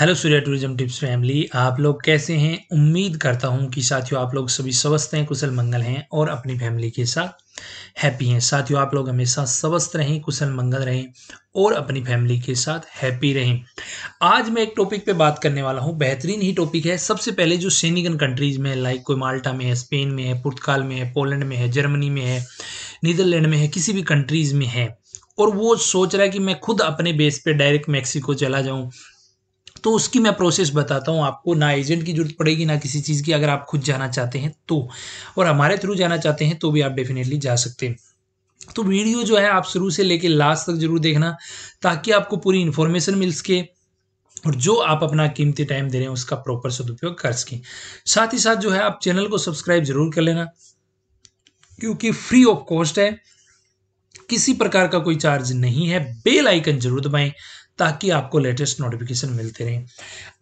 hello Surya tourism tips family आप लोग कैसे हैं उम्मीद करता हूं कि साथियों आप लोग सभी स्वस्थ हैं कुशल मंगल हैं और अपनी फैमिली के साथ हैप्पी हैं साथियों आप लोग हमेशा स्वस्थ रहें कुशल मंगल रहें और अपनी फैमिली के साथ हैप्पी रहें आज मैं एक टॉपिक पे बात करने वाला हूं बेहतरीन ही टॉपिक है सबसे पहले जो सैनिकन कंट्रीज़ में लाइक कोई माल्टा में है स्पेन में है पुर्तगाल में है पोलैंड में है जर्मनी में है नीदरलैंड में है किसी भी कंट्रीज़ में है और वो सोच रहा है कि मैं खुद अपने बेस पे डायरेक्ट मैक्सिको चला जाऊं तो उसकी मैं प्रोसेस बताता हूँ आपको ना एजेंट की ज़रूरत पड़ेगी ना किसी चीज़ की अगर आप खुद जाना चाहते हैं तो और हमारे थ्रू जाना चाहते हैं तो भी आप डेफिनेटली जा सकते हैं तो वीडियो जो है आप शुरू से लेके लास्ट तक जरूर देखना ताकि आपको पूरी इन्फॉर्मेशन मिल सके और जो आप अपना कीमती टाइम दे रहे हैं उसका प्रॉपर सदुपयोग कर सकें साथ ही साथ जो है आप चैनल को सब्सक्राइब जरूर कर लेना क्योंकि फ्री ऑफ कॉस्ट है किसी प्रकार का कोई चार्ज नहीं है बेल आइकन जरूर दबाएं ताकि आपको लेटेस्ट नोटिफिकेशन मिलते रहें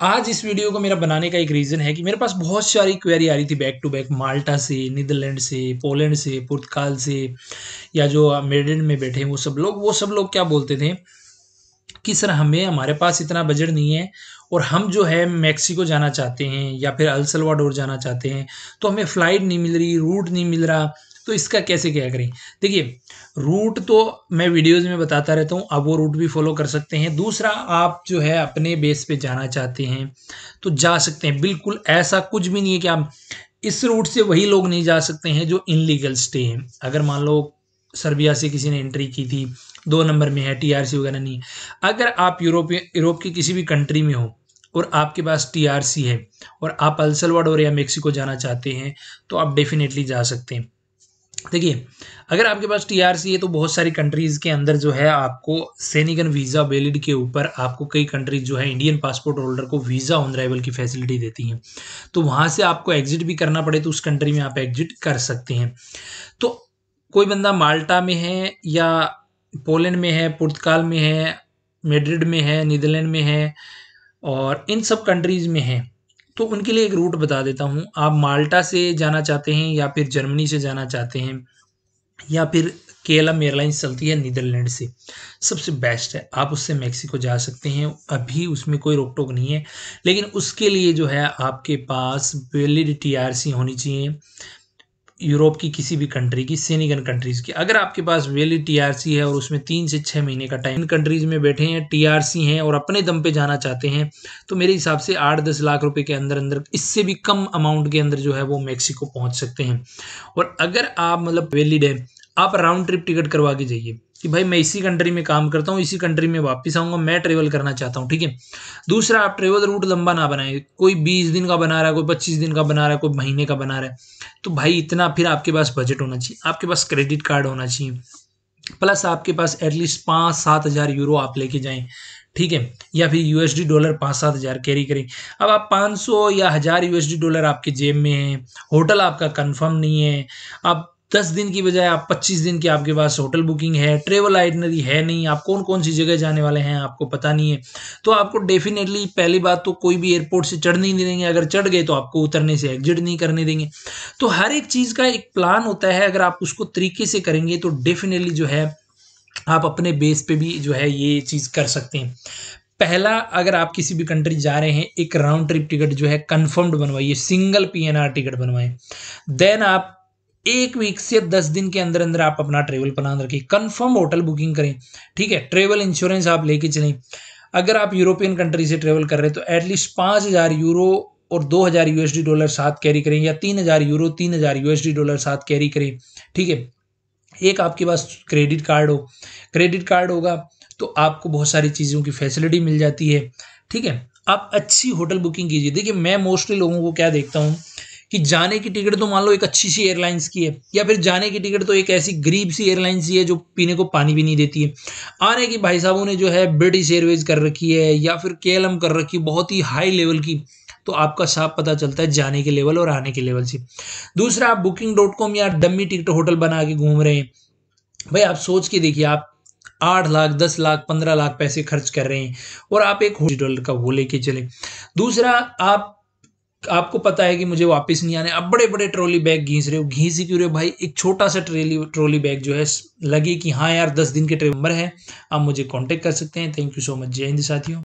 आज इस वीडियो को मेरा बनाने का एक रीज़न है कि मेरे पास बहुत सारी क्वेरी आ रही थी बैक टू बैक माल्टा से नीदरलैंड से पोलैंड से पुर्तगाल से या जो मेडन में बैठे हैं वो सब लोग वो सब लोग क्या बोलते थे कि सर हमें हमारे पास इतना बजट नहीं है और हम जो है मैक्सिको जाना चाहते हैं या फिर अलसलवाडोर जाना चाहते हैं तो हमें फ़्लाइट नहीं मिल रही रूट नहीं मिल रहा तो इसका कैसे क्या करें देखिए रूट तो मैं वीडियोस में बताता रहता हूँ आप वो रूट भी फॉलो कर सकते हैं दूसरा आप जो है अपने बेस पे जाना चाहते हैं तो जा सकते हैं बिल्कुल ऐसा कुछ भी नहीं है कि आप इस रूट से वही लोग नहीं जा सकते हैं जो इनलीगल स्टे हैं अगर मान लो सर्बिया से किसी ने एंट्री की थी दो नंबर में है टीआरसी वगैरह नहीं अगर आप यूरोप यूरोप की किसी भी कंट्री में हो और आपके पास टीआरसी है और आप अल्सलवाडोर या मेक्सिको जाना चाहते हैं तो आप डेफिनेटली जा सकते हैं देखिए अगर आपके पास टीआरसी है तो बहुत सारी कंट्रीज़ के अंदर जो है आपको सैनिकन वीज़ा वैलिड के ऊपर आपको कई कंट्रीज जो है इंडियन पासपोर्ट होल्डर को वीज़ा ऑन राइवल की फैसिलिटी देती हैं तो वहाँ से आपको एग्जिट भी करना पड़े तो उस कंट्री में आप एग्जिट कर सकते हैं तो कोई बंदा माल्टा में है या पोलैंड में है पुर्तगाल में है मेड्रिड में है नीदरलैंड में है और इन सब कंट्रीज़ में है तो उनके लिए एक रूट बता देता हूँ आप माल्टा से जाना चाहते हैं या फिर जर्मनी से जाना चाहते हैं या फिर के एयरलाइंस चलती है नीदरलैंड से सबसे बेस्ट है आप उससे मैक्सिको जा सकते हैं अभी उसमें कोई रोक टोक नहीं है लेकिन उसके लिए जो है आपके पास वेलिड टी होनी चाहिए यूरोप की किसी भी कंट्री की सीनिगन कंट्रीज की अगर आपके पास वेली टीआरसी है और उसमें तीन से छः महीने का टाइम इन कंट्रीज में बैठे हैं टीआरसी हैं और अपने दम पे जाना चाहते हैं तो मेरे हिसाब से आठ दस लाख रुपए के अंदर अंदर इससे भी कम अमाउंट के अंदर जो है वो मैक्सिको पहुँच सकते हैं और अगर आप मतलब वेली डैम आप राउंड ट्रिप टिकट करवा के जाइए कि भाई मैं इसी कंट्री में काम करता हूँ इसी कंट्री में वापस आऊँगा मैं ट्रेवल करना चाहता हूँ ठीक है दूसरा आप ट्रेवल रूट लंबा ना बनाए कोई बीस दिन का बना रहा है कोई पच्चीस दिन का बना रहा है कोई महीने का बना रहा है तो भाई इतना फिर आपके पास बजट होना चाहिए आपके पास क्रेडिट कार्ड होना चाहिए प्लस आपके पास एटलीस्ट पाँच सात हज़ार यूरो आप लेके जाएं ठीक है या फिर यूएसडी डॉलर पाँच सात हज़ार कैरी करें अब आप पाँच सौ या हज़ार यूएसडी डॉलर आपके जेब में है होटल आपका कंफर्म नहीं है आप दस दिन की बजाय आप पच्चीस दिन की आपके पास होटल बुकिंग है ट्रेवल आइटनरी है नहीं आप कौन कौन सी जगह जाने वाले हैं आपको पता नहीं है तो आपको डेफिनेटली पहली बात तो कोई भी एयरपोर्ट से चढ़ नहीं देंगे अगर चढ़ गए तो आपको उतरने से एग्जिट नहीं करने देंगे तो हर एक चीज़ का एक प्लान होता है अगर आप उसको तरीके से करेंगे तो डेफिनेटली जो है आप अपने बेस पे भी जो है ये चीज़ कर सकते हैं पहला अगर आप किसी भी कंट्री जा रहे हैं एक राउंड ट्रिप टिकट जो है कन्फर्म्ड बनवाइए सिंगल पीएनआर टिकट बनवाएं देन आप एक वीक से दस दिन के अंदर अंदर आप अपना ट्रेवल प्लान रखें कंफर्म होटल बुकिंग करें ठीक है ट्रेवल इंश्योरेंस आप लेके चलें अगर आप यूरोपियन कंट्री से ट्रेवल कर रहे हैं तो एटलीस्ट पाँच हज़ार यूरो और दो हज़ार यू डॉलर साथ कैरी करें या तीन हज़ार यूरो तीन हज़ार यूएसडी डॉलर साथ कैरी करें ठीक है एक आपके पास क्रेडिट कार्ड हो क्रेडिट कार्ड होगा तो आपको बहुत सारी चीज़ों की फैसिलिटी मिल जाती है ठीक है आप अच्छी होटल बुकिंग कीजिए देखिए मैं मोस्टली लोगों को क्या देखता हूँ कि जाने की टिकट तो मान लो एक अच्छी सी एयरलाइंस की है या फिर जाने की टिकट तो एक ऐसी गरीब सी एयरलाइंस ही है जो पीने को पानी भी नहीं देती है आने की भाई साहबों ने जो है ब्रिटिश एयरवेज कर रखी है या फिर के कर रखी बहुत ही हाई लेवल की तो आपका साफ पता चलता है जाने के लेवल और आने के लेवल से दूसरा आप बुकिंग डॉट कॉम या डम्मी टिकट होटल बना के घूम रहे हैं भाई आप सोच के देखिए आप आठ लाख दस लाख पंद्रह लाख पैसे खर्च कर रहे हैं और आप एक होटल का वो लेके चले दूसरा आप आपको पता है कि मुझे वापस नहीं आने अब बड़े बड़े ट्रॉली बैग घींच रहे हो घींच ही क्यों रहे हो भाई एक छोटा सा ट्रेली ट्रॉली बैग जो है लगे कि हाँ यार दस दिन के ट्रेवर है आप मुझे कांटेक्ट कर सकते हैं थैंक यू सो मच जय हिंद साथियों